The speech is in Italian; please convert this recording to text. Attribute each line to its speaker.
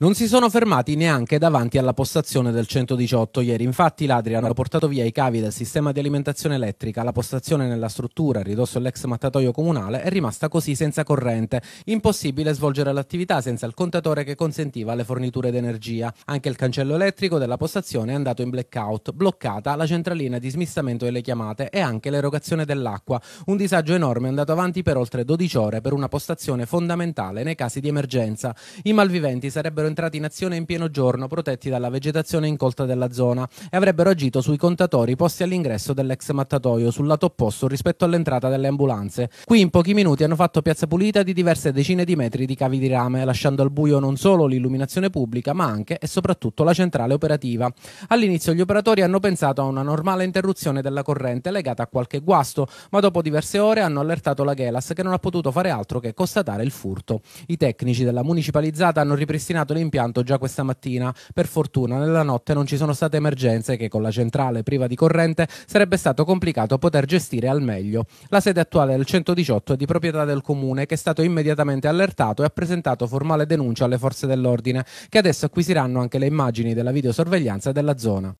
Speaker 1: Non si sono fermati neanche davanti alla postazione del 118 ieri. Infatti i ladri hanno portato via i cavi del sistema di alimentazione elettrica. La postazione nella struttura, ridosso l'ex mattatoio comunale, è rimasta così senza corrente. Impossibile svolgere l'attività senza il contatore che consentiva le forniture d'energia. Anche il cancello elettrico della postazione è andato in blackout. Bloccata la centralina di smistamento delle chiamate e anche l'erogazione dell'acqua. Un disagio enorme è andato avanti per oltre 12 ore per una postazione fondamentale nei casi di emergenza. I malviventi sarebbero entrati in azione in pieno giorno, protetti dalla vegetazione incolta della zona, e avrebbero agito sui contatori posti all'ingresso dell'ex mattatoio, sul lato opposto rispetto all'entrata delle ambulanze. Qui in pochi minuti hanno fatto piazza pulita di diverse decine di metri di cavi di rame, lasciando al buio non solo l'illuminazione pubblica, ma anche e soprattutto la centrale operativa. All'inizio gli operatori hanno pensato a una normale interruzione della corrente legata a qualche guasto, ma dopo diverse ore hanno allertato la Gelas che non ha potuto fare altro che constatare il furto. I tecnici della municipalizzata hanno ripristinato le l'impianto già questa mattina. Per fortuna nella notte non ci sono state emergenze che con la centrale priva di corrente sarebbe stato complicato poter gestire al meglio. La sede attuale del 118 è di proprietà del comune che è stato immediatamente allertato e ha presentato formale denuncia alle forze dell'ordine che adesso acquisiranno anche le immagini della videosorveglianza della zona.